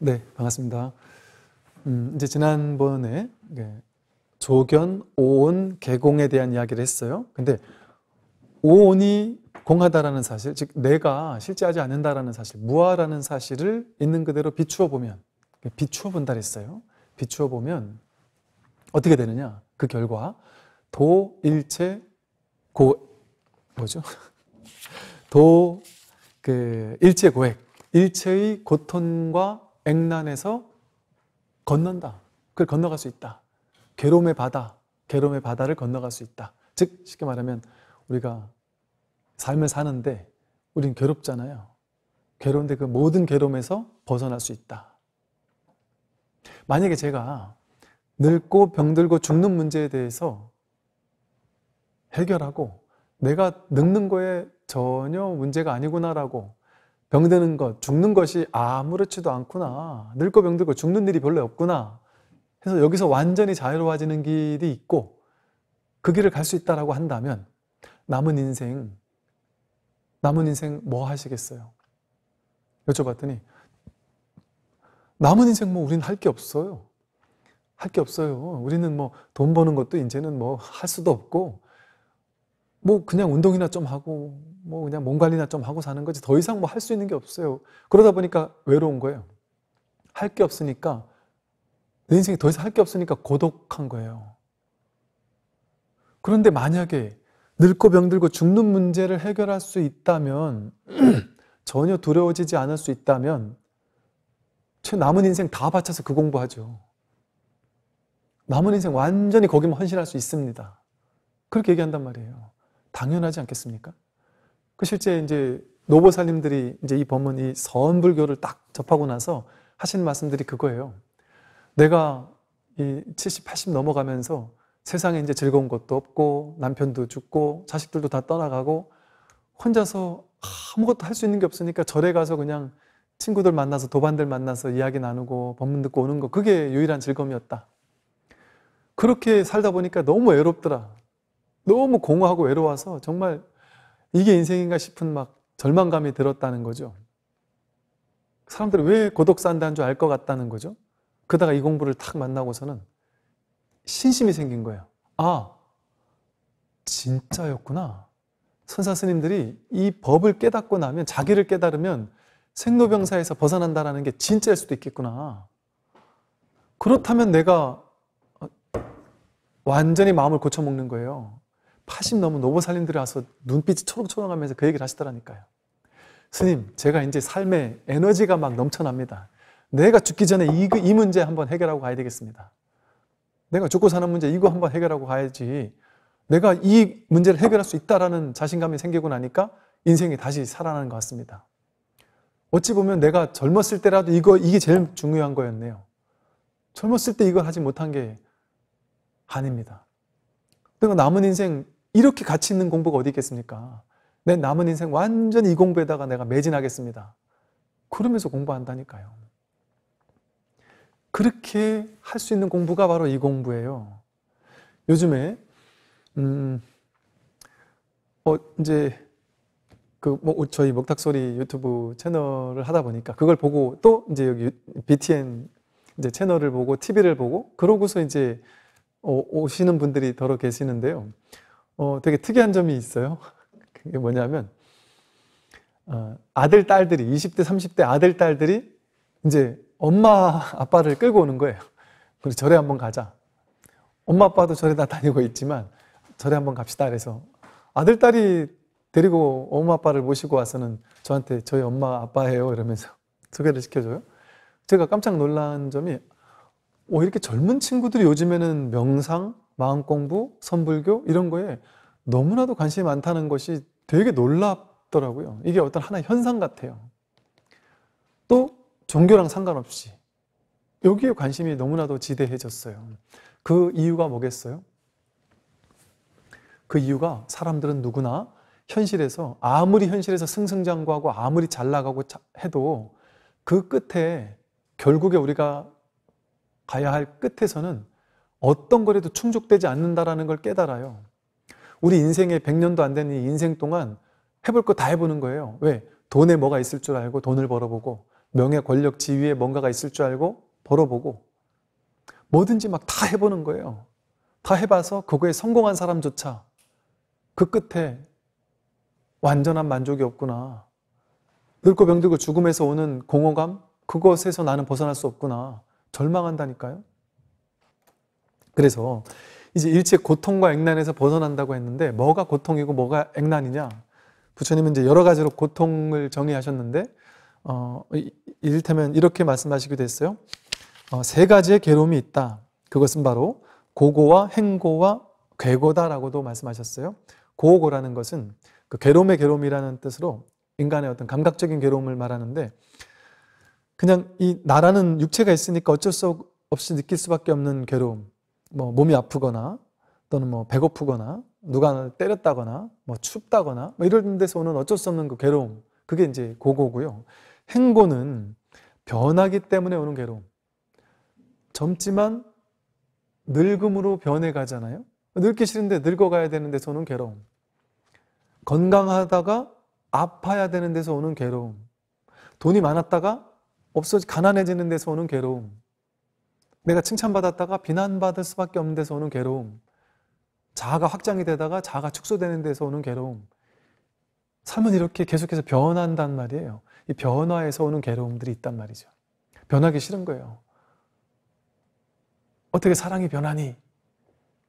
네, 반갑습니다. 음, 이제 지난번에 네, 조견, 오온, 개공에 대한 이야기를 했어요. 근데 오온이 공하다라는 사실, 즉 내가 실제하지 않는다라는 사실, 무아라는 사실을 있는 그대로 비추어 보면, 비추어 본다 했어요. 비추어 보면 어떻게 되느냐? 그 결과 도 일체 고 뭐죠? 도 그 일체 고액, 일체의 고통과 액난에서 건넌다. 그걸 건너갈 수 있다. 괴로움의 바다, 괴로움의 바다를 건너갈 수 있다. 즉 쉽게 말하면 우리가 삶을 사는데 우린 괴롭잖아요. 괴로운데 그 모든 괴로움에서 벗어날 수 있다. 만약에 제가 늙고 병들고 죽는 문제에 대해서 해결하고 내가 늙는 거에 전혀 문제가 아니구나라고 병드는 것, 죽는 것이 아무렇지도 않구나. 늙고 병들고 죽는 일이 별로 없구나. 해서 여기서 완전히 자유로워지는 길이 있고 그 길을 갈 수 있다라고 한다면 남은 인생 남은 인생 뭐 하시겠어요? 여쭤봤더니 남은 인생 뭐 우리는 할게 없어요. 할 게 없어요. 우리는 뭐 돈 버는 것도 이제는 뭐 할 수도 없고 뭐 그냥 운동이나 좀 하고 뭐 그냥 몸 관리나 좀 하고 사는 거지 더 이상 뭐 할 수 있는 게 없어요. 그러다 보니까 외로운 거예요. 할 게 없으니까 내 인생에 더 이상 할 게 없으니까 고독한 거예요. 그런데 만약에 늙고 병들고 죽는 문제를 해결할 수 있다면 전혀 두려워지지 않을 수 있다면 제 남은 인생 다 바쳐서 그 공부하죠. 남은 인생 완전히 거기만 헌신할 수 있습니다. 그렇게 얘기한단 말이에요. 당연하지 않겠습니까? 그 실제 이제 노보사님들이 이제 이 법문 이선불교를딱 접하고 나서 하신 말씀들이 그거예요. 내가 이 70, 80 넘어가면서 세상에 이제 즐거운 것도 없고 남편도 죽고 자식들도 다 떠나가고 혼자서 아무것도 할 수 있는 게 없으니까 절에 가서 그냥 친구들 만나서 도반들 만나서 이야기 나누고 법문 듣고 오는 거 그게 유일한 즐거움이었다. 그렇게 살다 보니까 너무 외롭더라. 너무 공허하고 외로워서 정말 이게 인생인가 싶은 막 절망감이 들었다는 거죠. 사람들이 왜 고독 산다는 줄 알 것 같다는 거죠. 그다가 이 공부를 탁 만나고서는 신심이 생긴 거예요. 아, 진짜였구나. 선사 스님들이 이 법을 깨닫고 나면 자기를 깨달으면 생로병사에서 벗어난다는게 진짜일 수도 있겠구나. 그렇다면 내가 완전히 마음을 고쳐먹는 거예요. 80 넘은 노보살님들이 와서 눈빛이 초롱초롱하면서 그 얘기를 하시더라니까요. 스님, 제가 이제 삶에 에너지가 막 넘쳐납니다. 내가 죽기 전에 이, 이 문제 한번 해결하고 가야 되겠습니다. 내가 죽고 사는 문제 이거 한번 해결하고 가야지. 내가 이 문제를 해결할 수 있다라는 자신감이 생기고 나니까 인생이 다시 살아나는 것 같습니다. 어찌 보면 내가 젊었을 때라도 이거, 이게 제일 중요한 거였네요. 젊었을 때 이걸 하지 못한 게 아닙니다. 내가 남은 인생 이렇게 가치 있는 공부가 어디 있겠습니까? 내 남은 인생 완전이 공부에다가 내가 매진하겠습니다. 그러면서 공부한다니까요. 그렇게 할 수 있는 공부가 바로 이 공부예요. 요즘에 음, 어, 이제 그뭐 저희 먹탁소리 유튜브 채널을 하다 보니까 그걸 보고 또 이제 여기 BTN 이제 채널을 보고 TV를 보고 그러고서 이제 어, 오시는 분들이 더러 계시는데요. 어, 되게 특이한 점이 있어요. 그게 뭐냐면 어, 아들 딸들이 20대 30대 아들 딸들이 이제 엄마 아빠를 끌고 오는 거예요. 그래 절에 한번 가자. 엄마 아빠도 절에 다 다니고 있지만 절에 한번 갑시다. 그래서 아들 딸이 데리고 엄마 아빠를 모시고 와서는 저한테 저희 엄마 아빠예요 이러면서 소개를 시켜줘요. 제가 깜짝 놀란 점이 오 어, 이렇게 젊은 친구들이 요즘에는 명상 마음 공부, 선불교 이런 거에 너무나도 관심이 많다는 것이 되게 놀랍더라고요. 이게 어떤 하나의 현상 같아요. 또 종교랑 상관없이 여기에 관심이 너무나도 지대해졌어요. 그 이유가 뭐겠어요? 그 이유가 사람들은 누구나 현실에서 아무리 현실에서 승승장구하고 아무리 잘 나가고 해도 그 끝에 결국에 우리가 가야 할 끝에서는 어떤 거래도 충족되지 않는다라는 걸 깨달아요. 우리 인생에 100년도 안 되는 인생 동안 해볼 거 다 해보는 거예요. 왜? 돈에 뭐가 있을 줄 알고 돈을 벌어보고 명예, 권력, 지위에 뭔가가 있을 줄 알고 벌어보고 뭐든지 막 다 해보는 거예요. 다 해봐서 그거에 성공한 사람조차 그 끝에 완전한 만족이 없구나. 늙고 병들고 죽음에서 오는 공허감? 그것에서 나는 벗어날 수 없구나. 절망한다니까요. 그래서 이제 일체 고통과 액난에서 벗어난다고 했는데 뭐가 고통이고 뭐가 액난이냐? 부처님은 이제 여러 가지로 고통을 정의하셨는데 어, 이를테면 이렇게 말씀하시기도 했어요. 어, 세 가지의 괴로움이 있다. 그것은 바로 고고와 행고와 괴고다라고도 말씀하셨어요. 고고라는 것은 그 괴로움의 괴로움이라는 뜻으로 인간의 어떤 감각적인 괴로움을 말하는데 그냥 이 나라는 육체가 있으니까 어쩔 수 없이 느낄 수밖에 없는 괴로움. 뭐 몸이 아프거나 또는 뭐 배고프거나 누가 때렸다거나 뭐 춥다거나 뭐 이런 데서 오는 어쩔 수 없는 그 괴로움 그게 이제 고고고요. 행고는 변하기 때문에 오는 괴로움. 젊지만 늙음으로 변해가잖아요. 늙기 싫은데 늙어가야 되는 데서 오는 괴로움. 건강하다가 아파야 되는 데서 오는 괴로움. 돈이 많았다가 없어 지 가난해지는 데서 오는 괴로움. 내가 칭찬받았다가 비난받을 수밖에 없는 데서 오는 괴로움, 자아가 확장이 되다가 자아가 축소되는 데서 오는 괴로움, 삶은 이렇게 계속해서 변한단 말이에요. 이 변화에서 오는 괴로움들이 있단 말이죠. 변하기 싫은 거예요. 어떻게 사랑이 변하니?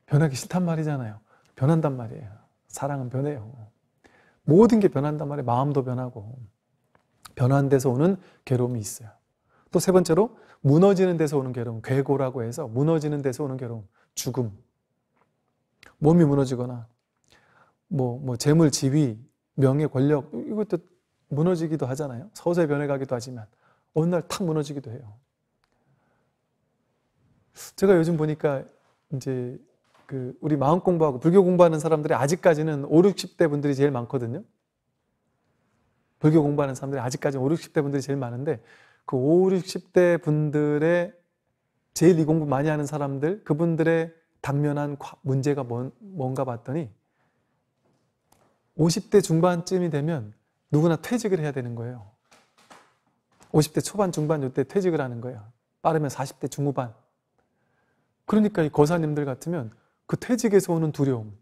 변하기 싫단 말이잖아요. 변한단 말이에요. 사랑은 변해요. 모든 게 변한단 말이에요. 마음도 변하고. 변한 데서 오는 괴로움이 있어요. 또 세 번째로 무너지는 데서 오는 괴로움, 괴고라고 해서 무너지는 데서 오는 괴로움, 죽음. 몸이 무너지거나 뭐, 뭐 재물, 지위, 명예, 권력 이것도 무너지기도 하잖아요. 서서히 변해가기도 하지만 어느 날 탁 무너지기도 해요. 제가 요즘 보니까 이제 그 우리 마음 공부하고 불교 공부하는 사람들이 아직까지는 5, 60대 분들이 제일 많거든요. 불교 공부하는 사람들이 아직까지 5, 60대 분들이 제일 많은데 그 5, 60대 분들의 제일 이 공부 많이 하는 사람들 그분들의 당면한 문제가 뭔, 뭔가 봤더니 50대 중반쯤이 되면 누구나 퇴직을 해야 되는 거예요. 50대 초반 중반 이때 퇴직을 하는 거예요. 빠르면 40대 중후반. 그러니까 이 거사님들 같으면 그 퇴직에서 오는 두려움.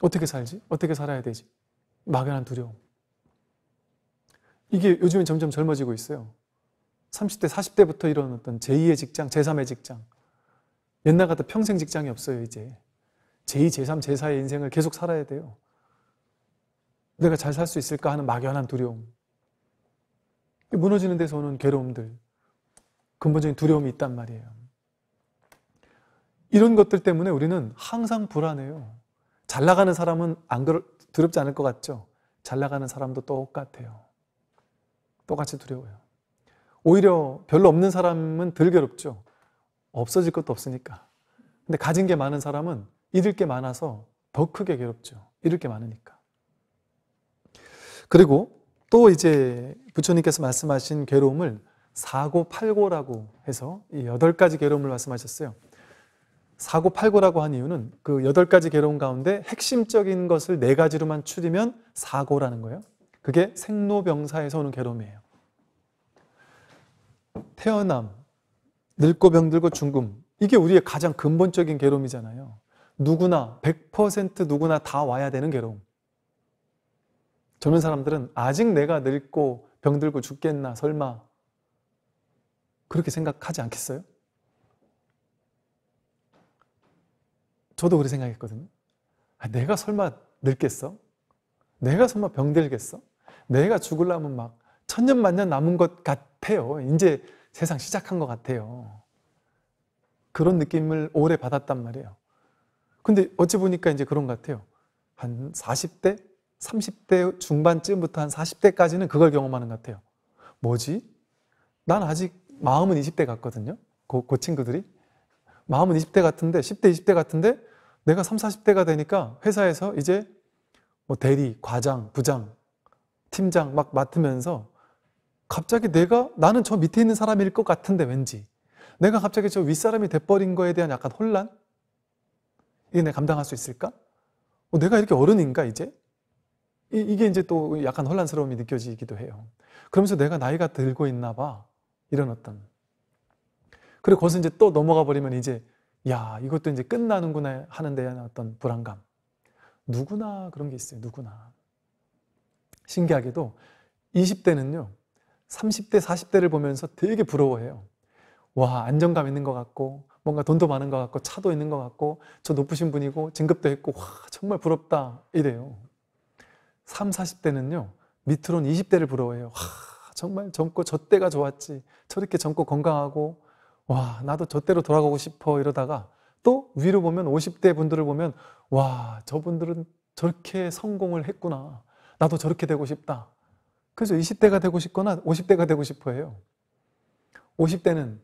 어떻게 살지? 어떻게 살아야 되지? 막연한 두려움. 이게 요즘엔 점점 젊어지고 있어요. 30대, 40대부터 이런 어떤 제2의 직장, 제3의 직장. 옛날 같아 평생 직장이 없어요, 이제. 제2, 제3, 제4의 인생을 계속 살아야 돼요. 내가 잘 살 수 있을까 하는 막연한 두려움. 무너지는 데서 오는 괴로움들. 근본적인 두려움이 있단 말이에요. 이런 것들 때문에 우리는 항상 불안해요. 잘 나가는 사람은 안 그럴, 두렵지 않을 것 같죠? 잘 나가는 사람도 똑같아요. 똑같이 두려워요. 오히려 별로 없는 사람은 덜 괴롭죠. 없어질 것도 없으니까. 근데 가진 게 많은 사람은 잃을 게 많아서 더 크게 괴롭죠. 잃을 게 많으니까. 그리고 또 이제 부처님께서 말씀하신 괴로움을 사고팔고라고 해서 이 여덟 가지 괴로움을 말씀하셨어요. 사고팔고라고 한 이유는 그 여덟 가지 괴로움 가운데 핵심적인 것을 네 가지로만 추리면 사고라는 거예요. 그게 생로병사에서 오는 괴로움이에요. 태어남, 늙고 병들고 중금 이게 우리의 가장 근본적인 괴로움이잖아요. 누구나 100% 누구나 다 와야 되는 괴로움. 젊은 사람들은 아직 내가 늙고 병들고 죽겠나 설마 그렇게 생각하지 않겠어요? 저도 그렇게 생각했거든요. 아, 내가 설마 늙겠어? 내가 설마 병들겠어? 내가 죽으려면 막 천년 만년 남은 것 같아요. 이제 세상 시작한 것 같아요. 그런 느낌을 오래 받았단 말이에요. 근데 어찌 보니까 이제 그런 것 같아요. 한 40대, 30대 중반쯤부터 한 40대까지는 그걸 경험하는 것 같아요. 뭐지? 난 아직 마음은 20대 같거든요. 그, 그 친구들이. 마음은 20대 같은데, 10대, 20대 같은데, 내가 30, 40대가 되니까 회사에서 이제 뭐 대리, 과장, 부장, 팀장 막 맡으면서 갑자기 내가 나는 저 밑에 있는 사람일 것 같은데 왠지 내가 갑자기 저 윗사람이 돼버린 거에 대한 약간 혼란? 이게 내가 감당할 수 있을까? 어, 내가 이렇게 어른인가 이제? 이, 이게 이제 또 약간 혼란스러움이 느껴지기도 해요. 그러면서 내가 나이가 들고 있나 봐. 이런 어떤. 그리고 거기서 이제 또 넘어가 버리면 이제 야 이것도 이제 끝나는구나 하는 데한 어떤 불안감. 누구나 그런 게 있어요. 누구나. 신기하게도 20대는요, 30대, 40대를 보면서 되게 부러워해요. 와, 안정감 있는 것 같고, 뭔가 돈도 많은 것 같고, 차도 있는 것 같고, 저 높으신 분이고, 진급도 했고, 와, 정말 부럽다. 이래요. 3, 40대는요, 밑으론 20대를 부러워해요. 와, 정말 젊고 저 때가 좋았지. 저렇게 젊고 건강하고, 와, 나도 저 때로 돌아가고 싶어. 이러다가 또 위로 보면 50대 분들을 보면, 와, 저분들은 저렇게 성공을 했구나. 나도 저렇게 되고 싶다. 그래서 20대가 되고 싶거나 50대가 되고 싶어 해요. 50대는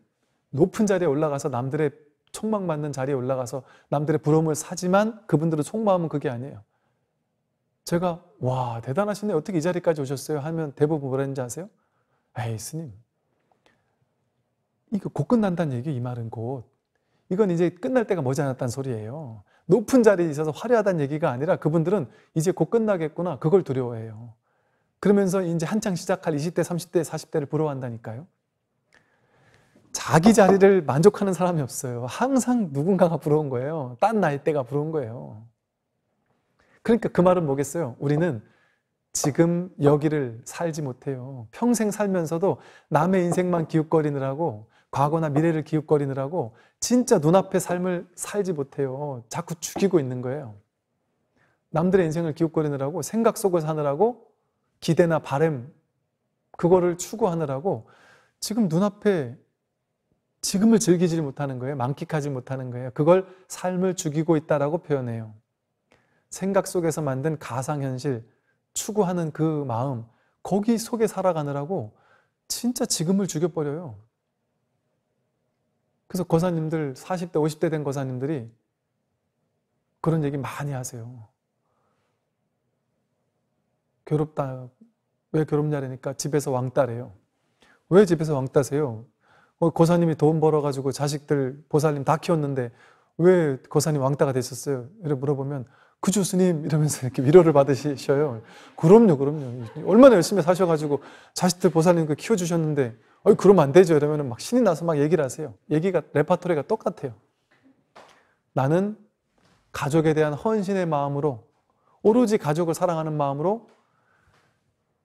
높은 자리에 올라가서 남들의 촉망받는 자리에 올라가서 남들의 부러움을 사지만 그분들의 속마음은 그게 아니에요. 제가 와 대단하시네 어떻게 이 자리까지 오셨어요 하면 대부분 뭐라는지 아세요? 에이 스님 이거 곧 끝난다는 얘기 예요이 말은 곧 이건 이제 끝날 때가 머지않았다는 소리예요. 높은 자리에 있어서 화려하다는 얘기가 아니라 그분들은 이제 곧 끝나겠구나 그걸 두려워해요. 그러면서 이제 한창 시작할 20대, 30대, 40대를 부러워한다니까요. 자기 자리를 만족하는 사람이 없어요. 항상 누군가가 부러운 거예요. 딴 나이대가 부러운 거예요. 그러니까 그 말은 뭐겠어요? 우리는 지금 여기를 살지 못해요. 평생 살면서도 남의 인생만 기웃거리느라고 과거나 미래를 기웃거리느라고 진짜 눈앞의 삶을 살지 못해요. 자꾸 죽이고 있는 거예요. 남들의 인생을 기웃거리느라고 생각 속을 사느라고 기대나 바램 그거를 추구하느라고 지금 눈앞에 지금을 즐기지 못하는 거예요. 만끽하지 못하는 거예요. 그걸 삶을 죽이고 있다라고 표현해요. 생각 속에서 만든 가상현실, 추구하는 그 마음, 거기 속에 살아가느라고 진짜 지금을 죽여버려요. 그래서 거사님들 40대 50대 된 거사님들이 그런 얘기 많이 하세요. 괴롭다. 왜 괴롭냐니까 집에서 왕따래요. 왜 집에서 왕따세요? 거사님이 어, 돈 벌어가지고 자식들 보살님 다 키웠는데 왜 거사님 왕따가 되셨어요? 이렇게 물어보면 그주 스님 이러면서 이렇게 위로를 받으셔요. 그럼요, 그럼요. 얼마나 열심히 사셔가지고 자식들 보살님 그 키워주셨는데 어, 그러면 안 되죠. 이러면 막 신이 나서 막 얘기를 하세요. 얘기가, 레파토리가 똑같아요. 나는 가족에 대한 헌신의 마음으로, 오로지 가족을 사랑하는 마음으로,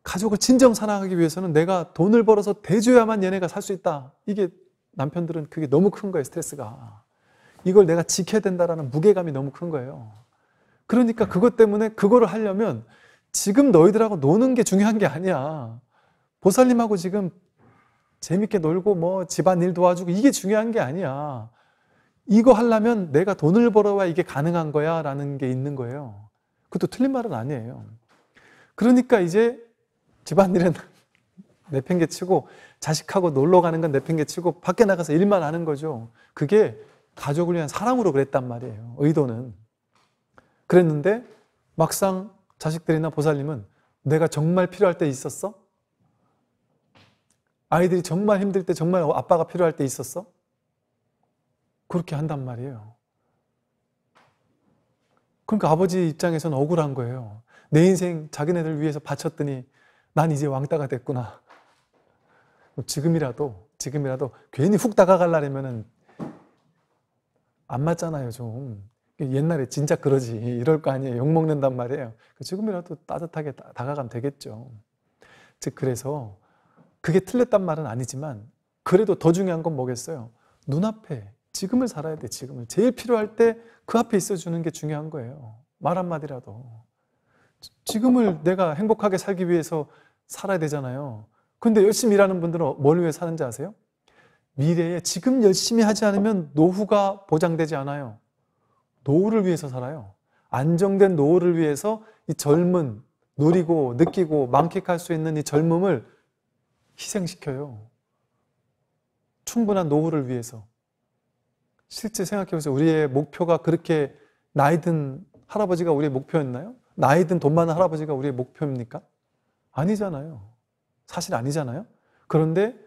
가족을 진정 사랑하기 위해서는 내가 돈을 벌어서 대줘야만 얘네가 살 수 있다. 이게 남편들은 그게 너무 큰 거예요, 스트레스가. 이걸 내가 지켜야 된다라는 무게감이 너무 큰 거예요. 그러니까 그것 때문에 그거를 하려면 지금 너희들하고 노는 게 중요한 게 아니야. 보살님하고 지금 재밌게 놀고 뭐 집안 일 도와주고 이게 중요한 게 아니야. 이거 하려면 내가 돈을 벌어야 이게 가능한 거야 라는 게 있는 거예요. 그것도 틀린 말은 아니에요. 그러니까 이제 집안일은 내팽개치고 자식하고 놀러 가는 건 내팽개치고 밖에 나가서 일만 하는 거죠. 그게 가족을 위한 사랑으로 그랬단 말이에요. 의도는. 그랬는데 막상 자식들이나 보살님은 내가 정말 필요할 때 있었어? 아이들이 정말 힘들 때 정말 아빠가 필요할 때 있었어? 그렇게 한단 말이에요. 그러니까 아버지 입장에서는 억울한 거예요. 내 인생 자기네들 위해서 바쳤더니 난 이제 왕따가 됐구나. 뭐 지금이라도 지금이라도 괜히 훅다가가려면안 맞잖아요, 좀. 옛날에 진짜 그러지. 이럴 거 아니에요. 욕먹는단 말이에요. 그 지금이라도 따뜻하게 다가가면 되겠죠. 즉, 그래서 그게 틀렸단 말은 아니지만 그래도 더 중요한 건 뭐겠어요? 눈앞에 지금을 살아야 돼 지금을 제일 필요할 때 그 앞에 있어주는 게 중요한 거예요 말 한마디라도 지금을 내가 행복하게 살기 위해서 살아야 되잖아요 근데 열심히 일하는 분들은 뭘 위해 사는지 아세요? 미래에 지금 열심히 하지 않으면 노후가 보장되지 않아요 노후를 위해서 살아요 안정된 노후를 위해서 이 젊은 누리고 느끼고 만끽할 수 있는 이 젊음을 희생시켜요. 충분한 노후를 위해서. 실제 생각해보세요. 우리의 목표가 그렇게 나이 든 할아버지가 우리의 목표였나요? 나이 든돈 많은 할아버지가 우리의 목표입니까? 아니잖아요. 사실 아니잖아요. 그런데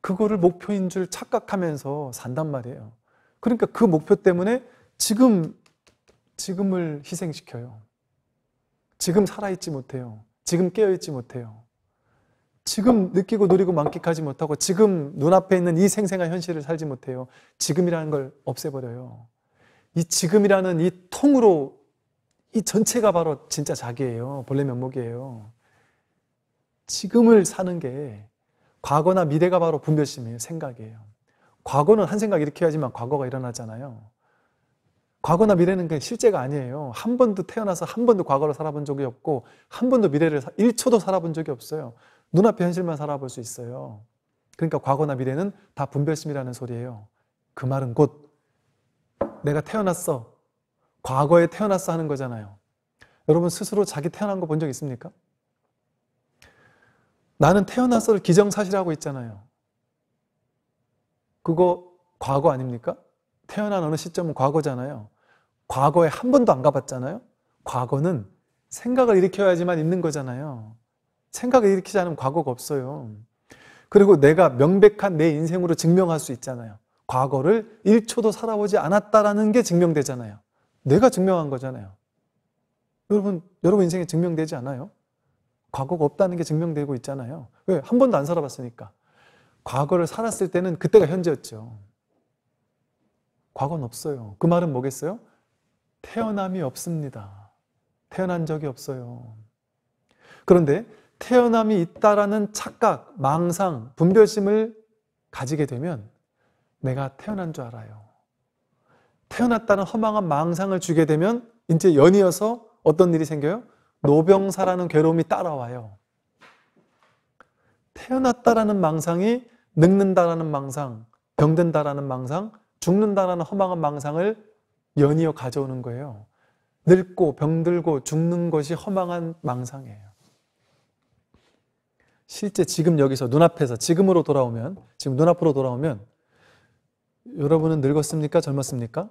그거를 목표인 줄 착각하면서 산단 말이에요. 그러니까 그 목표 때문에 지금, 지금을 희생시켜요. 지금 살아있지 못해요. 지금 깨어있지 못해요. 지금 느끼고 누리고 만끽하지 못하고 지금 눈앞에 있는 이 생생한 현실을 살지 못해요. 지금이라는 걸 없애버려요. 이 지금이라는 이 통으로 이 전체가 바로 진짜 자기예요. 본래 면목이에요. 지금을 사는 게 과거나 미래가 바로 분별심이에요. 생각이에요. 과거는 한 생각 이렇게 하지만 과거가 일어나잖아요. 과거나 미래는 그냥 실제가 아니에요. 한 번도 태어나서 한 번도 과거를 살아본 적이 없고, 한 번도 미래를 1초도 살아본 적이 없어요. 눈앞의 현실만 살아볼 수 있어요. 그러니까 과거나 미래는 다 분별심이라는 소리예요. 그 말은 곧 내가 태어났어. 과거에 태어났어 하는 거잖아요. 여러분 스스로 자기 태어난 거 본 적 있습니까? 나는 태어났어를 기정사실하고 있잖아요. 그거 과거 아닙니까? 태어난 어느 시점은 과거잖아요. 과거에 한 번도 안 가봤잖아요. 과거는 생각을 일으켜야지만 있는 거잖아요. 생각을 일으키지 않으면 과거가 없어요. 그리고 내가 명백한 내 인생으로 증명할 수 있잖아요. 과거를 1초도 살아보지 않았다라는 게 증명되잖아요. 내가 증명한 거잖아요. 여러분, 여러분 인생에 증명되지 않아요? 과거가 없다는 게 증명되고 있잖아요. 왜? 한 번도 안 살아봤으니까. 과거를 살았을 때는 그때가 현재였죠. 과거는 없어요. 그 말은 뭐겠어요? 태어남이 없습니다. 태어난 적이 없어요. 그런데 태어남이 있다라는 착각, 망상, 분별심을 가지게 되면 내가 태어난 줄 알아요. 태어났다는 허망한 망상을 주게 되면 이제 연이어서 어떤 일이 생겨요? 노병사라는 괴로움이 따라와요. 태어났다라는 망상이 늙는다라는 망상, 병든다라는 망상, 죽는다라는 허망한 망상을 연이어 가져오는 거예요. 늙고 병들고 죽는 것이 허망한 망상이에요. 실제 지금 여기서 눈앞에서 지금으로 돌아오면 지금 눈앞으로 돌아오면 여러분은 늙었습니까? 젊었습니까?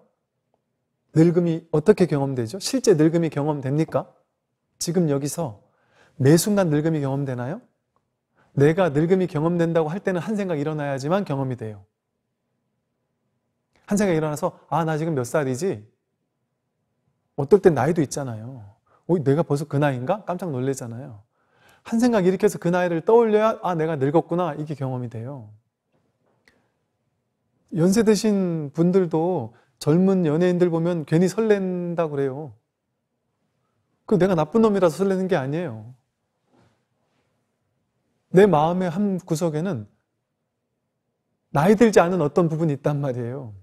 늙음이 어떻게 경험되죠? 실제 늙음이 경험됩니까? 지금 여기서 매 순간 늙음이 경험되나요? 내가 늙음이 경험된다고 할 때는 한 생각 일어나야지만 경험이 돼요. 한 생각 일어나서 아 나 지금 몇 살이지? 어떨 땐 나이도 있잖아요. 오, 내가 벌써 그 나이인가? 깜짝 놀래잖아요. 한 생각 일으켜서 그 나이를 떠올려야 아 내가 늙었구나 이게 경험이 돼요. 연세 드신 분들도 젊은 연예인들 보면 괜히 설렌다 그래요. 그 내가 나쁜 놈이라서 설레는 게 아니에요. 내 마음의 한 구석에는 나이 들지 않은 어떤 부분이 있단 말이에요.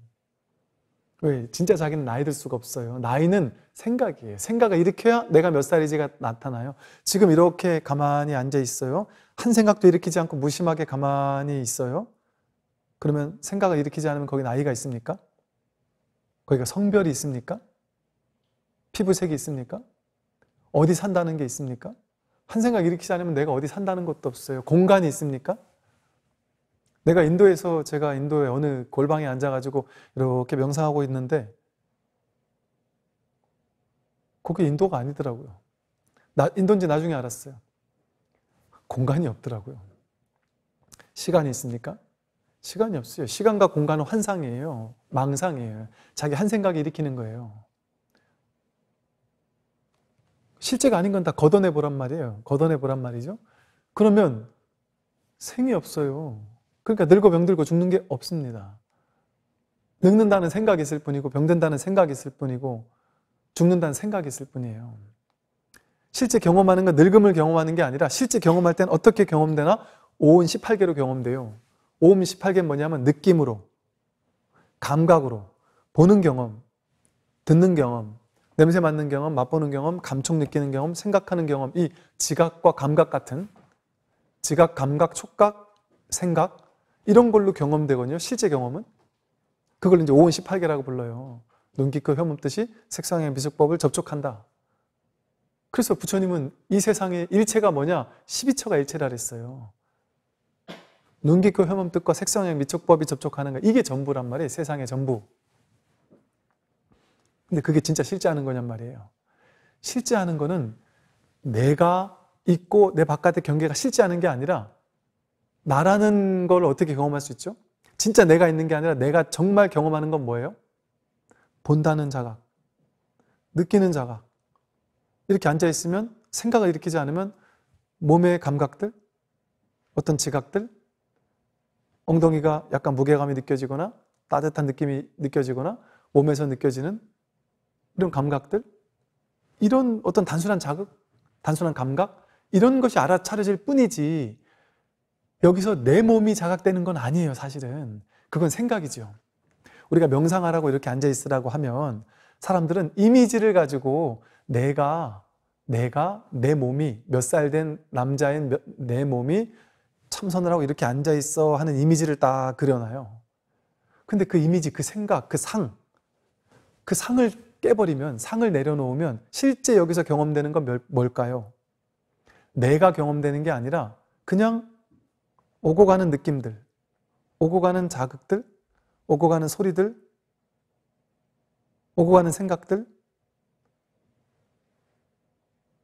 왜? 진짜 자기는 나이 들 수가 없어요. 나이는 생각이에요. 생각을 일으켜야 내가 몇 살이지가 나타나요. 지금 이렇게 가만히 앉아 있어요. 한 생각도 일으키지 않고 무심하게 가만히 있어요. 그러면 생각을 일으키지 않으면 거기 나이가 있습니까? 거기가 성별이 있습니까? 피부색이 있습니까? 어디 산다는 게 있습니까? 한 생각 일으키지 않으면 내가 어디 산다는 것도 없어요. 공간이 있습니까? 내가 인도에서 제가 인도의 어느 골방에 앉아가지고 이렇게 명상하고 있는데 그게 인도가 아니더라고요. 나, 인도인지 나중에 알았어요. 공간이 없더라고요. 시간이 있습니까? 시간이 없어요. 시간과 공간은 환상이에요. 망상이에요. 자기 한 생각이 일으키는 거예요. 실제가 아닌 건 다 걷어내 보란 말이에요. 걷어내 보란 말이죠. 그러면 생이 없어요. 그러니까 늙어 병들고 죽는 게 없습니다. 늙는다는 생각이 있을 뿐이고 병든다는 생각이 있을 뿐이고 죽는다는 생각이 있을 뿐이에요. 실제 경험하는 건 늙음을 경험하는 게 아니라 실제 경험할 땐 어떻게 경험되나? 5은 18개로 경험돼요. 5음 18개는 뭐냐면 느낌으로, 감각으로, 보는 경험, 듣는 경험, 냄새 맡는 경험, 맛보는 경험, 감촉 느끼는 경험, 생각하는 경험, 이 지각과 감각 같은 지각, 감각, 촉각, 생각 이런 걸로 경험되거든요. 실제 경험은 그걸 이제 5은 18개라고 불러요. 눈기껏 혐없듯이 색상의 미적법을 접촉한다. 그래서 부처님은 이 세상의 일체가 뭐냐? 12처가 일체라 그랬어요. 눈기코 혐음뜻과 색상의 미촉법이 접촉하는 거 이게 전부란 말이에요. 세상의 전부. 근데 그게 진짜 실제 하는 거냔 말이에요. 실제 하는 거는 내가 있고 내 바깥의 경계가 실제 하는 게 아니라 나라는 걸 어떻게 경험할 수 있죠? 진짜 내가 있는 게 아니라 내가 정말 경험하는 건 뭐예요? 본다는 자각, 느끼는 자각. 이렇게 앉아 있으면 생각을 일으키지 않으면 몸의 감각들, 어떤 지각들, 엉덩이가 약간 무게감이 느껴지거나 따뜻한 느낌이 느껴지거나 몸에서 느껴지는 이런 감각들, 이런 어떤 단순한 자극, 단순한 감각, 이런 것이 알아차려질 뿐이지 여기서 내 몸이 자각되는 건 아니에요, 사실은. 그건 생각이죠 우리가 명상하라고 이렇게 앉아 있으라고 하면 사람들은 이미지를 가지고 내가 내가 내 몸이 몇 살 된 남자인 몇, 내 몸이 참선을 하고 이렇게 앉아 있어 하는 이미지를 딱 그려놔요. 근데 그 이미지, 그 생각, 그 상, 그 상을 깨버리면, 상을 내려놓으면 실제 여기서 경험되는 건 뭘까요? 내가 경험되는 게 아니라 그냥 오고 가는 느낌들, 오고 가는 자극들, 오고 가는 소리들, 오고 가는 생각들,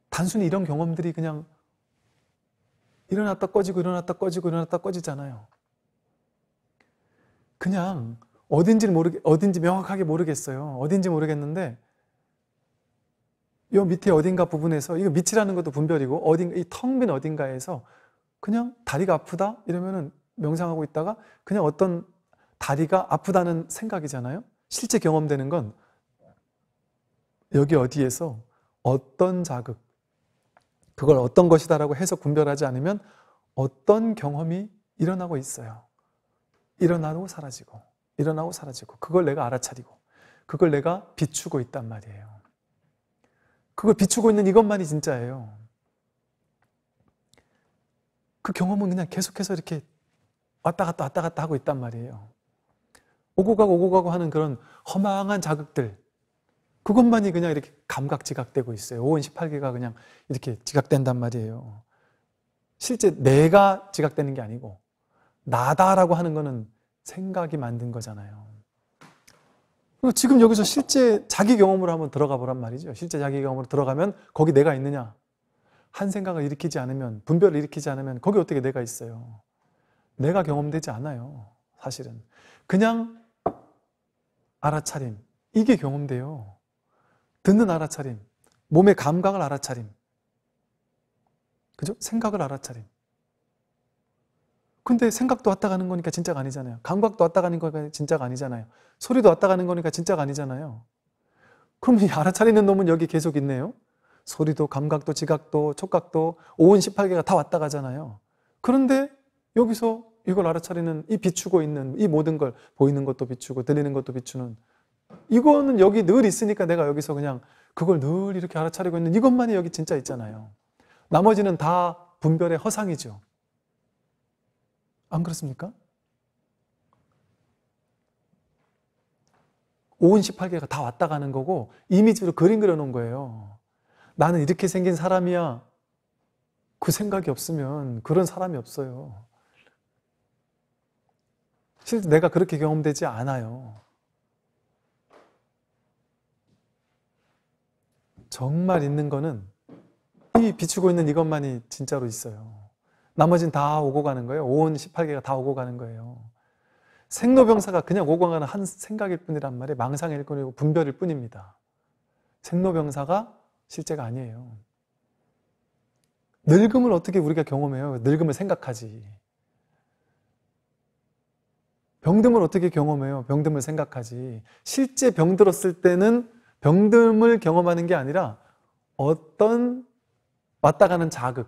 단순히 이런 경험들이 그냥 일어났다 꺼지고 일어났다 꺼지고 일어났다 꺼지잖아요. 그냥 어딘지 모르 어딘지 명확하게 모르겠어요. 어딘지 모르겠는데 요 밑에 어딘가 부분에서 이거 밑이라는 것도 분별이고 어딘이텅빈 어딘가에서 그냥 다리가 아프다 이러면은 명상하고 있다가 그냥 어떤 다리가 아프다는 생각이잖아요. 실제 경험되는 건 여기 어디에서 어떤 자극, 그걸 어떤 것이다라고 해서 분별하지 않으면 어떤 경험이 일어나고 있어요. 일어나고 사라지고, 일어나고 사라지고, 그걸 내가 알아차리고, 그걸 내가 비추고 있단 말이에요. 그걸 비추고 있는 이것만이 진짜예요. 그 경험은 그냥 계속해서 이렇게 왔다 갔다 왔다 갔다 하고 있단 말이에요. 오고 가고 오고 가고 하는 그런 허망한 자극들. 그것만이 그냥 이렇게 감각 지각되고 있어요. 5원 18개가 그냥 이렇게 지각된단 말이에요. 실제 내가 지각되는 게 아니고, 나다라고 하는 거는 생각이 만든 거잖아요. 지금 여기서 실제 자기 경험으로 한번 들어가 보란 말이죠. 실제 자기 경험으로 들어가면 거기 내가 있느냐? 한 생각을 일으키지 않으면, 분별을 일으키지 않으면 거기 어떻게 내가 있어요? 내가 경험되지 않아요. 사실은. 그냥 알아차림. 이게 경험돼요. 듣는 알아차림. 몸의 감각을 알아차림. 그죠? 생각을 알아차림. 근데 생각도 왔다 가는 거니까 진짜가 아니잖아요. 감각도 왔다 가는 거니까 진짜가 아니잖아요. 소리도 왔다 가는 거니까 진짜가 아니잖아요. 그럼 이 알아차리는 놈은 여기 계속 있네요. 소리도 감각도 지각도 촉각도 5온 18개가 다 왔다 가잖아요. 그런데 여기서 이걸 알아차리는 이 비추고 있는 이 모든 걸 보이는 것도 비추고 들리는 것도 비추는 이거는 여기 늘 있으니까 내가 여기서 그냥 그걸 늘 이렇게 알아차리고 있는 이것만이 여기 진짜 있잖아요. 나머지는 다 분별의 허상이죠. 안 그렇습니까? 5은 18개가 다 왔다 가는 거고 이미지로 그림 그려놓은 거예요. 나는 이렇게 생긴 사람이야. 그 생각이 없으면 그런 사람이 없어요. 실제 내가 그렇게 경험되지 않아요. 정말 있는 거는 이 비추고 있는 이것만이 진짜로 있어요. 나머지는 다 오고 가는 거예요. 5원 18개가 다 오고 가는 거예요. 생로병사가 그냥 오고 가는 한 생각일 뿐이란 말이에요. 망상일 뿐이고 분별일 뿐입니다. 생로병사가 실제가 아니에요. 늙음을 어떻게 우리가 경험해요? 늙음을 생각하지. 병듦을 어떻게 경험해요? 병듦을 생각하지. 실제 병들었을 때는 병듦을 경험하는 게 아니라 어떤 왔다 가는 자극,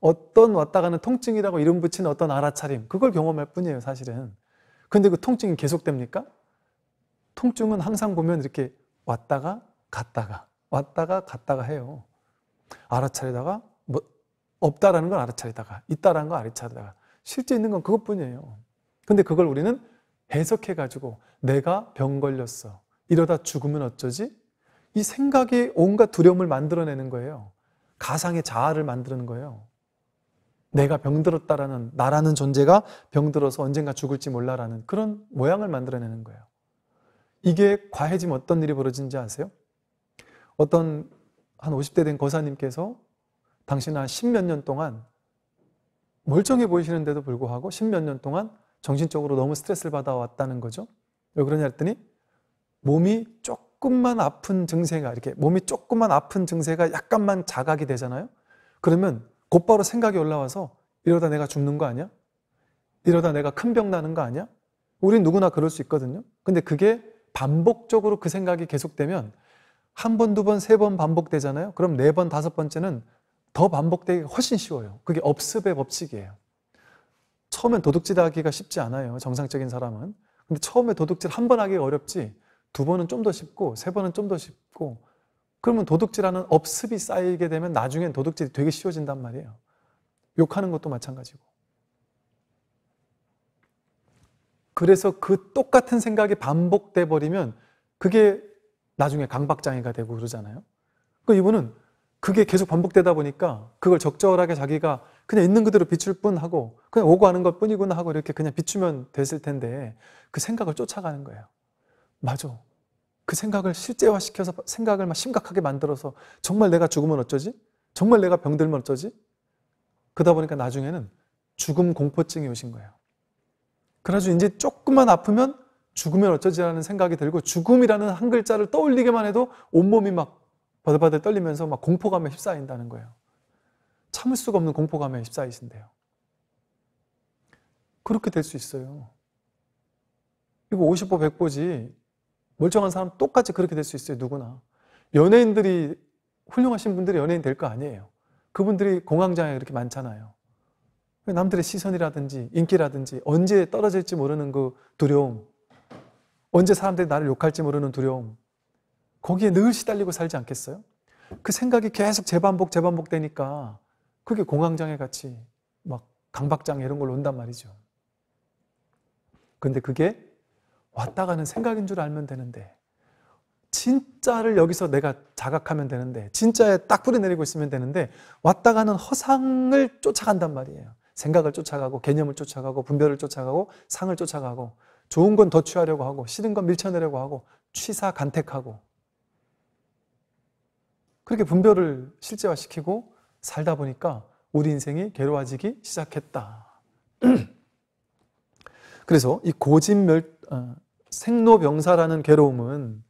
어떤 왔다 가는 통증이라고 이름 붙인 어떤 알아차림, 그걸 경험할 뿐이에요, 사실은. 근데 그 통증이 계속됩니까? 통증은 항상 보면 이렇게 왔다가 갔다가, 왔다가 갔다가 해요. 알아차리다가, 뭐, 없다라는 걸 알아차리다가, 있다라는 걸 알아차리다가. 실제 있는 건 그것뿐이에요. 근데 그걸 우리는 해석해가지고 내가 병 걸렸어. 이러다 죽으면 어쩌지? 이 생각이 온갖 두려움을 만들어내는 거예요. 가상의 자아를 만드는 거예요. 내가 병들었다라는, 나라는 존재가 병들어서 언젠가 죽을지 몰라라는 그런 모양을 만들어내는 거예요. 이게 과해지면 어떤 일이 벌어진지 아세요? 어떤 한 50대 된 거사님께서 당신 은한 십몇 년 동안 멀쩡해 보이시는데도 불구하고 십 몇 년 동안 정신적으로 너무 스트레스를 받아왔다는 거죠. 왜 그러냐 했더니 몸이 조금만 아픈 증세가 이렇게 몸이 조금만 아픈 증세가 약간만 자각이 되잖아요. 그러면 곧바로 생각이 올라와서 이러다 내가 죽는 거 아니야? 이러다 내가 큰 병 나는 거 아니야? 우린 누구나 그럴 수 있거든요. 근데 그게 반복적으로 그 생각이 계속되면 한 번, 두 번, 세 번 반복되잖아요. 그럼 네 번, 다섯 번째는 더 반복되기가 훨씬 쉬워요. 그게 업습의 법칙이에요. 처음엔 도둑질 하기가 쉽지 않아요. 정상적인 사람은. 근데 처음에 도둑질 한 번 하기가 어렵지 두 번은 좀 더 쉽고 세 번은 좀 더 쉽고 그러면 도둑질하는 업습이 쌓이게 되면 나중엔 도둑질이 되게 쉬워진단 말이에요. 욕하는 것도 마찬가지고. 그래서 그 똑같은 생각이 반복돼 버리면 그게 나중에 강박장애가 되고 그러잖아요. 그 이분은 그게 계속 반복되다 보니까 그걸 적절하게 자기가 그냥 있는 그대로 비출 뿐 하고 그냥 오고 가는 것 뿐이구나 하고 이렇게 그냥 비추면 됐을 텐데 그 생각을 쫓아가는 거예요. 맞아. 그 생각을 실제화시켜서 생각을 막 심각하게 만들어서 정말 내가 죽으면 어쩌지? 정말 내가 병들면 어쩌지? 그러다 보니까 나중에는 죽음 공포증이 오신 거예요. 그래가 이제 조금만 아프면 죽으면 어쩌지라는 생각이 들고 죽음이라는 한 글자를 떠올리기만 해도 온몸이 막 바들바들 떨리면서 막 공포감에 휩싸인다는 거예요. 참을 수가 없는 공포감에 휩싸이신대요. 그렇게 될 수 있어요. 이거 50보 100보지 멀쩡한 사람 똑같이 그렇게 될 수 있어요. 누구나. 연예인들이 훌륭하신 분들이 연예인 될 거 아니에요. 그분들이 공황장애 그렇게 많잖아요. 남들의 시선이라든지 인기라든지 언제 떨어질지 모르는 그 두려움, 언제 사람들이 나를 욕할지 모르는 두려움, 거기에 늘 시달리고 살지 않겠어요? 그 생각이 계속 재반복 재반복 되니까 그게 공황장애 같이 막 강박장애 이런 걸 온단 말이죠. 근데 그게 왔다 가는 생각인 줄 알면 되는데 진짜를 여기서 내가 자각하면 되는데 진짜에 딱 뿌리내리고 있으면 되는데 왔다 가는 허상을 쫓아간단 말이에요. 생각을 쫓아가고 개념을 쫓아가고 분별을 쫓아가고 상을 쫓아가고 좋은 건 더 취하려고 하고 싫은 건 밀쳐내려고 하고 취사 간택하고 그렇게 분별을 실제화시키고 살다 보니까 우리 인생이 괴로워지기 시작했다. 그래서 이 고진멸 어, 생로병사라는 괴로움은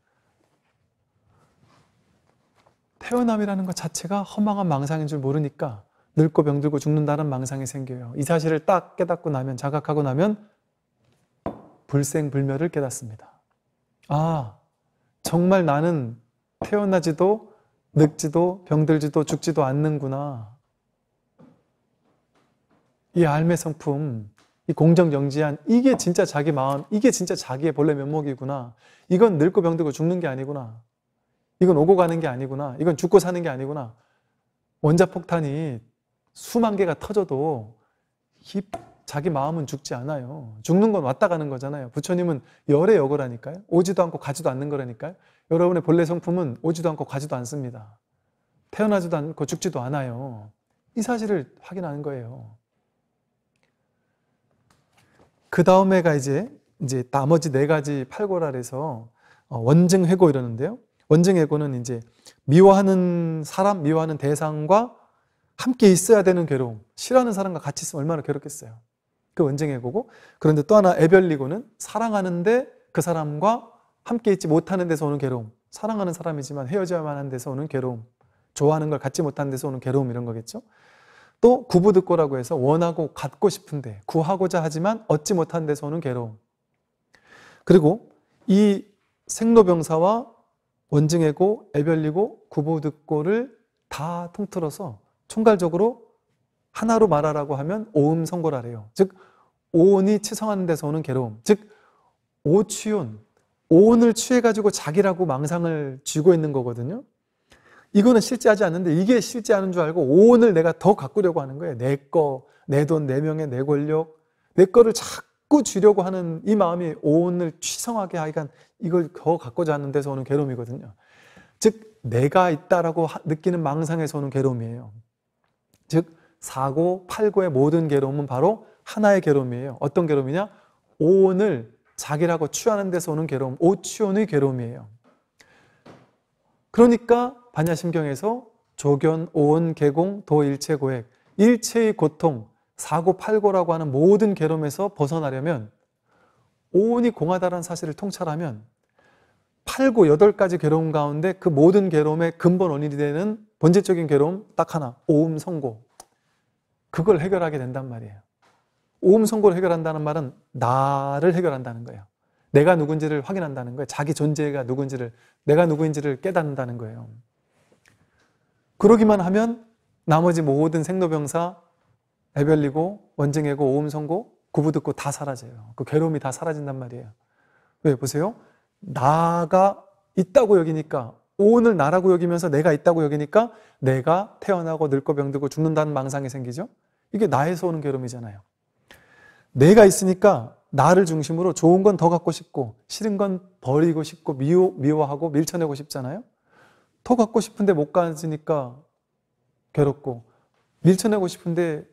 태어남이라는 것 자체가 허망한 망상인 줄 모르니까 늙고 병들고 죽는다는 망상이 생겨요. 이 사실을 딱 깨닫고 나면 자각하고 나면 불생불멸을 깨닫습니다. 아 정말 나는 태어나지도 늙지도 병들지도 죽지도 않는구나. 이 알매 성품, 이 공정 영지한 이게 진짜 자기 마음, 이게 진짜 자기의 본래 면목이구나. 이건 늙고 병들고 죽는 게 아니구나. 이건 오고 가는 게 아니구나. 이건 죽고 사는 게 아니구나. 원자폭탄이 수만 개가 터져도 자기 마음은 죽지 않아요. 죽는 건 왔다 가는 거잖아요. 부처님은 열의 여거라니까요. 오지도 않고 가지도 않는 거라니까요. 여러분의 본래 성품은 오지도 않고 가지도 않습니다. 태어나지도 않고 그 죽지도 않아요. 이 사실을 확인하는 거예요. 그 다음에가 이제 이제 나머지 네 가지 팔고랄에서 어, 원증 회고 이러는데요. 원증 회고는 이제 미워하는 사람, 미워하는 대상과 함께 있어야 되는 괴로움, 싫어하는 사람과 같이 있으면 얼마나 괴롭겠어요. 그 원증 회고고 그런데 또 하나 애별리고는 사랑하는데 그 사람과 함께 있지 못하는 데서 오는 괴로움, 사랑하는 사람이지만 헤어져야만 하는 데서 오는 괴로움, 좋아하는 걸 갖지 못하는 데서 오는 괴로움 이런 거겠죠. 또 구부득고라고 해서 원하고 갖고 싶은데 구하고자 하지만 얻지 못하는 데서 오는 괴로움. 그리고 이 생로병사와 원증애고, 애별리고, 구부득고를 다 통틀어서 총괄적으로 하나로 말하라고 하면 오음성골하래요. 즉 오온이 치성하는 데서 오는 괴로움, 즉 오취온, 오온을 취해가지고 자기라고 망상을 쥐고 있는 거거든요. 이거는 실제하지 않는데 이게 실제하는 줄 알고 오온을 내가 더 가꾸려고 하는 거예요. 내 거, 내 돈, 내 명예, 내 권력, 내 거를 자꾸 쥐려고 하는 이 마음이 오온을 취성하게 하니까 이걸 더 갖고자 하는 데서 오는 괴로움이거든요. 즉, 내가 있다라고 느끼는 망상에서 오는 괴로움이에요. 즉, 사고, 팔고의 모든 괴로움은 바로 하나의 괴로움이에요. 어떤 괴로움이냐? 오온을 자기라고 취하는 데서 오는 괴로움, 오치온의 괴로움이에요. 그러니까 반야심경에서 조견, 오온, 개공, 도일체 고액, 일체의 고통, 사고팔고라고 하는 모든 괴로움에서 벗어나려면 오온이 공하다라는 사실을 통찰하면 팔고 여덟 가지 괴로움 가운데 그 모든 괴로움의 근본 원인이 되는 본질적인 괴로움 딱 하나, 오음 성고. 그걸 해결하게 된단 말이에요. 오음 성고를 해결한다는 말은 나를 해결한다는 거예요. 내가 누군지를 확인한다는 거예요. 자기 존재가 누군지를, 내가 누구인지를 깨닫는다는 거예요. 그러기만 하면 나머지 모든 생로병사, 애별리고, 원증애고, 오음성고, 구부듣고 다 사라져요. 그 괴로움이 다 사라진단 말이에요. 왜? 보세요. 나가 있다고 여기니까, 오늘 나라고 여기면서 내가 있다고 여기니까 내가 태어나고 늙고 병들고 죽는다는 망상이 생기죠? 이게 나에서 오는 괴로움이잖아요. 내가 있으니까 나를 중심으로 좋은 건 더 갖고 싶고 싫은 건 버리고 싶고 미워, 미워하고 밀쳐내고 싶잖아요. 더 갖고 싶은데 못 가지니까 괴롭고 밀쳐내고 싶은데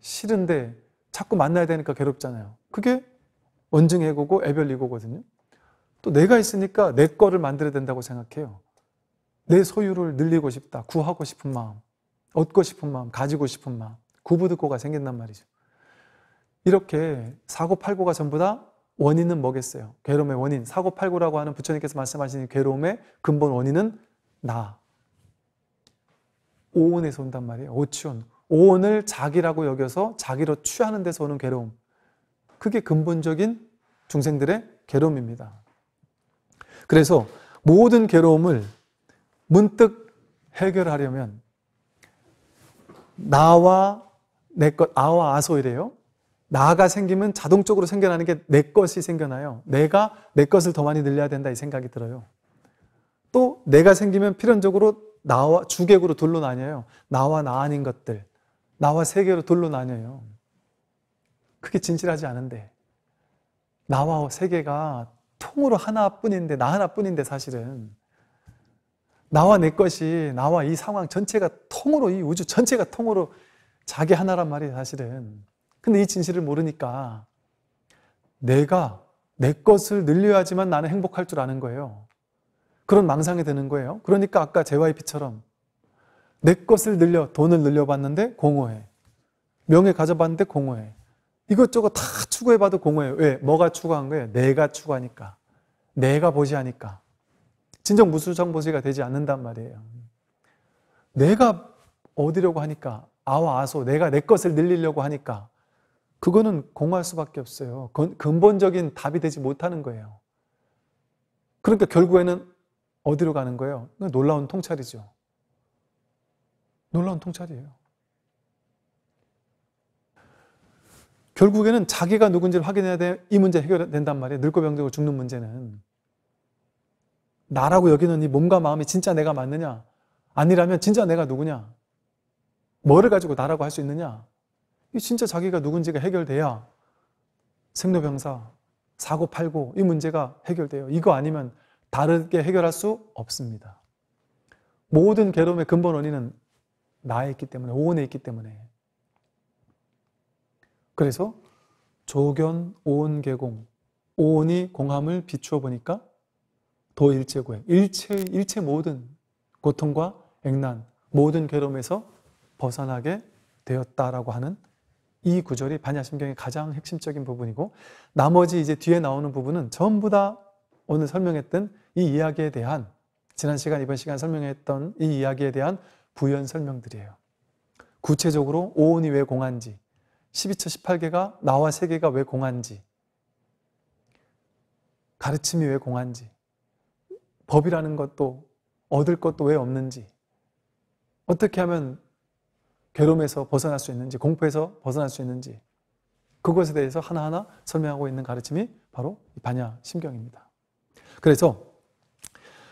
싫은데 자꾸 만나야 되니까 괴롭잖아요. 그게 원증해고고 애별리고거든요. 또 내가 있으니까 내 거를 만들어야 된다고 생각해요. 내 소유를 늘리고 싶다. 구하고 싶은 마음, 얻고 싶은 마음, 가지고 싶은 마음, 구부득고가 생긴단 말이죠. 이렇게 사고팔고가 전부 다 원인은 뭐겠어요? 괴로움의 원인. 사고팔고라고 하는 부처님께서 말씀하신 괴로움의 근본 원인은 나. 오온에서 온단 말이에요. 오치온. 오온을 자기라고 여겨서 자기로 취하는 데서 오는 괴로움. 그게 근본적인 중생들의 괴로움입니다. 그래서 모든 괴로움을 문득 해결하려면 나와 내 것, 아와 아소 이래요. 나가 생기면 자동적으로 생겨나는 게 내 것이 생겨나요. 내가 내 것을 더 많이 늘려야 된다 이 생각이 들어요. 또 내가 생기면 필연적으로 나와 주객으로 둘로 나뉘어요. 나와 나 아닌 것들, 나와 세계로 둘로 나뉘어요. 그게 진실하지 않은데 나와 세계가 통으로 하나뿐인데 나 하나뿐인데 사실은 나와 내 것이 나와 이 상황 전체가 통으로 이 우주 전체가 통으로 자기 하나란 말이 사실은 근데 이 진실을 모르니까 내가 내 것을 늘려야지만 나는 행복할 줄 아는 거예요. 그런 망상이 되는 거예요. 그러니까 아까 JYP처럼 내 것을 늘려, 돈을 늘려봤는데 공허해. 명예 가져봤는데 공허해. 이것저것 다 추구해봐도 공허해. 왜? 뭐가 추구한 거예요? 내가 추구하니까. 내가 보지하니까. 진정 무술정 보지가 되지 않는단 말이에요. 내가 얻으려고 하니까, 아와 아소, 내가 내 것을 늘리려고 하니까, 그거는 공허할 수밖에 없어요. 근본적인 답이 되지 못하는 거예요. 그러니까 결국에는 어디로 가는 거예요? 놀라운 통찰이죠. 놀라운 통찰이에요. 결국에는 자기가 누군지를 확인해야 돼. 이 문제 해결된단 말이에요. 늙고 병들고 죽는 문제는. 나라고 여기는 이 몸과 마음이 진짜 내가 맞느냐? 아니라면 진짜 내가 누구냐? 뭐를 가지고 나라고 할 수 있느냐? 진짜 자기가 누군지가 해결돼야 생로병사, 사고 팔고 이 문제가 해결돼요. 이거 아니면 다르게 해결할 수 없습니다. 모든 괴로움의 근본 원인은 나에 있기 때문에, 오원에 있기 때문에. 그래서 조견, 오온 계공오원이 공함을 비추어 보니까 도일체구에 일체 일체 모든 고통과 액난, 모든 괴로움에서 벗어나게 되었다라고 하는 이 구절이 반야심경의 가장 핵심적인 부분이고 나머지 이제 뒤에 나오는 부분은 전부 다 오늘 설명했던 이 이야기에 대한 지난 시간 이번 시간 설명했던 이 이야기에 대한 부연 설명들이에요. 구체적으로 오온이 왜 공한지, 12처 18개가 나와 세계가 왜 공한지, 가르침이 왜 공한지, 법이라는 것도 얻을 것도 왜 없는지, 어떻게 하면 괴로움에서 벗어날 수 있는지, 공포에서 벗어날 수 있는지, 그것에 대해서 하나하나 설명하고 있는 가르침이 바로 이 반야 심경입니다. 그래서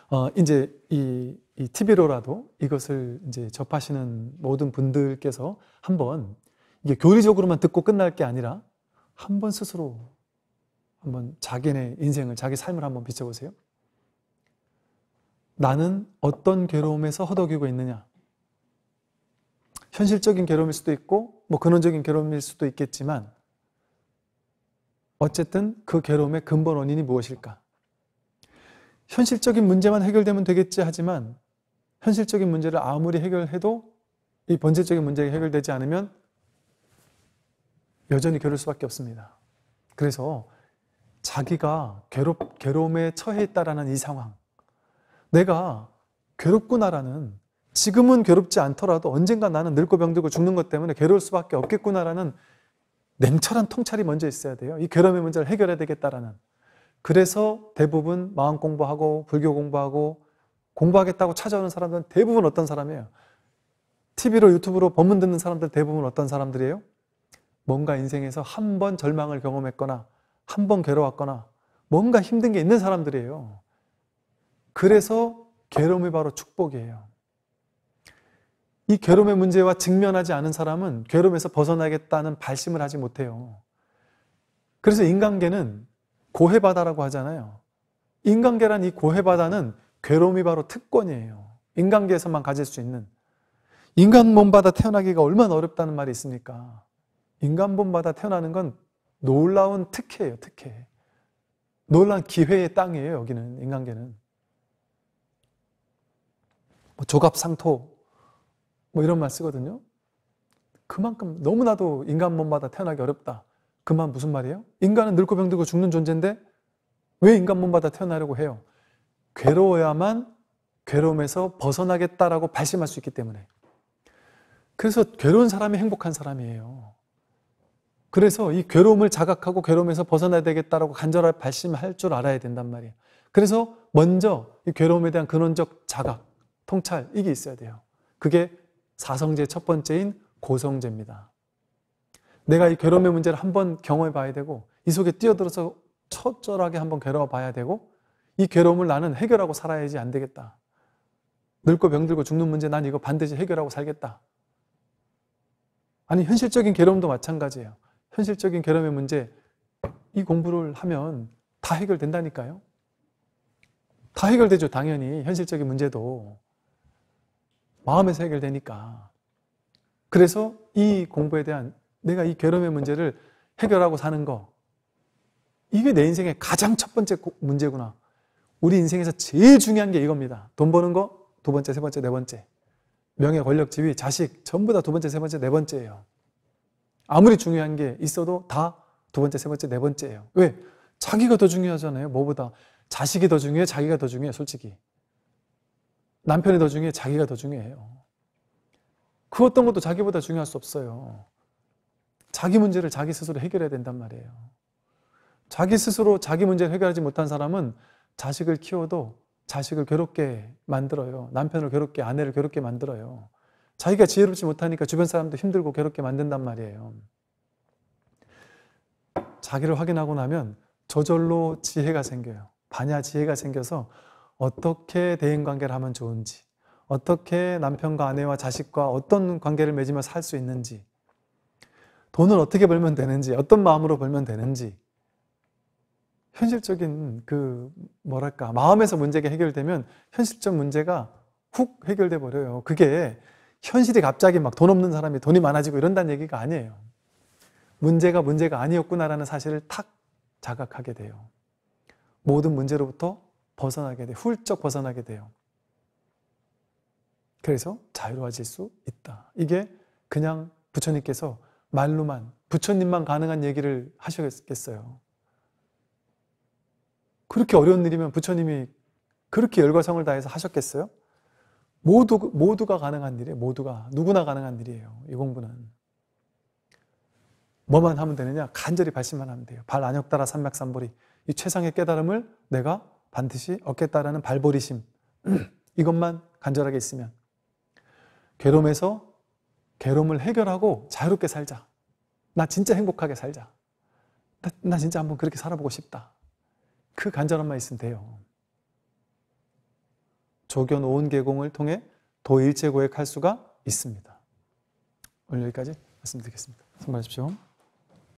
어, 이제 이, 이 TV로라도 이것을 이제 접하시는 모든 분들께서 한번 이게 교리적으로만 듣고 끝날 게 아니라 한번 스스로 한번 자기네 인생을 자기 삶을 한번 비춰보세요. 나는 어떤 괴로움에서 허덕이고 있느냐? 현실적인 괴로움일 수도 있고 뭐 근원적인 괴로움일 수도 있겠지만 어쨌든 그 괴로움의 근본 원인이 무엇일까? 현실적인 문제만 해결되면 되겠지 하지만 현실적인 문제를 아무리 해결해도 이 본질적인 문제가 해결되지 않으면 여전히 괴로울 수밖에 없습니다. 그래서 자기가 괴롭, 괴로움에 처해 있다라는 이 상황, 내가 괴롭구나라는 지금은 괴롭지 않더라도 언젠가 나는 늙고 병들고 죽는 것 때문에 괴로울 수밖에 없겠구나라는 냉철한 통찰이 먼저 있어야 돼요. 이 괴로움의 문제를 해결해야 되겠다라는. 그래서 대부분 마음 공부하고 불교 공부하고 공부하겠다고 찾아오는 사람들은 대부분 어떤 사람이에요? TV로 유튜브로 법문 듣는 사람들 대부분 어떤 사람들이에요? 뭔가 인생에서 한 번 절망을 경험했거나 한 번 괴로웠거나 뭔가 힘든 게 있는 사람들이에요. 그래서 괴로움이 바로 축복이에요. 이 괴로움의 문제와 직면하지 않은 사람은 괴로움에서 벗어나겠다는 발심을 하지 못해요. 그래서 인간계는 고해바다라고 하잖아요. 인간계란 이 고해바다는 괴로움이 바로 특권이에요. 인간계에서만 가질 수 있는. 인간 몸바다 태어나기가 얼마나 어렵다는 말이 있습니까? 인간 몸바다 태어나는 건 놀라운 특혜예요, 특혜. 놀란 기회의 땅이에요, 여기는, 인간계는. 뭐 조갑상토, 뭐 이런 말 쓰거든요. 그만큼 너무나도 인간 몸마다 태어나기 어렵다. 그만 무슨 말이에요? 인간은 늙고 병들고 죽는 존재인데 왜 인간 몸마다 태어나려고 해요? 괴로워야만 괴로움에서 벗어나겠다라고 발심할 수 있기 때문에. 그래서 괴로운 사람이 행복한 사람이에요. 그래서 이 괴로움을 자각하고 괴로움에서 벗어나야 되겠다라고 간절하게 발심할 줄 알아야 된단 말이에요. 그래서 먼저 이 괴로움에 대한 근원적 자각, 통찰, 이게 있어야 돼요. 그게 사성제 첫 번째인 고성제입니다. 내가 이 괴로움의 문제를 한번 경험해 봐야 되고 이 속에 뛰어들어서 처절하게 한번 괴로워 봐야 되고 이 괴로움을 나는 해결하고 살아야지 안 되겠다. 늙고 병들고 죽는 문제 난 이거 반드시 해결하고 살겠다. 아니 현실적인 괴로움도 마찬가지예요. 현실적인 괴로움의 문제 이 공부를 하면 다 해결된다니까요. 다 해결되죠, 당연히 현실적인 문제도. 마음에서 해결되니까. 그래서 이 공부에 대한 내가 이 괴로움의 문제를 해결하고 사는 거. 이게 내 인생의 가장 첫 번째 문제구나. 우리 인생에서 제일 중요한 게 이겁니다. 돈 버는 거 두 번째, 세 번째, 네 번째. 명예, 권력, 지위, 자식 전부 다 두 번째, 세 번째, 네 번째예요. 아무리 중요한 게 있어도 다 두 번째, 세 번째, 네 번째예요. 왜? 자기가 더 중요하잖아요. 뭐보다 자식이 더 중요해, 자기가 더 중요해, 솔직히. 남편이 더 중요해, 자기가 더 중요해요. 그 어떤 것도 자기보다 중요할 수 없어요. 자기 문제를 자기 스스로 해결해야 된단 말이에요. 자기 스스로 자기 문제를 해결하지 못한 사람은 자식을 키워도 자식을 괴롭게 만들어요. 남편을 괴롭게, 아내를 괴롭게 만들어요. 자기가 지혜롭지 못하니까 주변 사람도 힘들고 괴롭게 만든단 말이에요. 자기를 확인하고 나면 저절로 지혜가 생겨요. 반야 지혜가 생겨서 어떻게 대인 관계를 하면 좋은지, 어떻게 남편과 아내와 자식과 어떤 관계를 맺으며 살 수 있는지, 돈을 어떻게 벌면 되는지, 어떤 마음으로 벌면 되는지, 현실적인 그 뭐랄까 마음에서 문제가 해결되면 현실적 문제가 훅 해결돼 버려요. 그게 현실이 갑자기 막 돈 없는 사람이 돈이 많아지고 이런다는 얘기가 아니에요. 문제가 문제가 아니었구나라는 사실을 탁 자각하게 돼요. 모든 문제로부터 벗어나게 돼. 훌쩍 벗어나게 돼요. 그래서 자유로워질 수 있다. 이게 그냥 부처님께서 말로만, 부처님만 가능한 얘기를 하셨겠어요. 그렇게 어려운 일이면 부처님이 그렇게 열과성을 다해서 하셨겠어요? 모두, 모두가 가능한 일이에요. 모두가. 누구나 가능한 일이에요. 이 공부는. 뭐만 하면 되느냐? 간절히 발심만 하면 돼요. 발 안역 따라 삼맥삼보리. 이 최상의 깨달음을 내가 반드시 얻겠다라는 발버리심 이것만 간절하게 있으면 괴로움에서 괴로움을 해결하고 자유롭게 살자. 나 진짜 행복하게 살자. 나, 나 진짜 한번 그렇게 살아보고 싶다. 그 간절함만 있으면 돼요. 조견 오은 계공을 통해 도일체 고의 칼수가 있습니다. 오늘 여기까지 말씀드리겠습니다. 선발하십시오.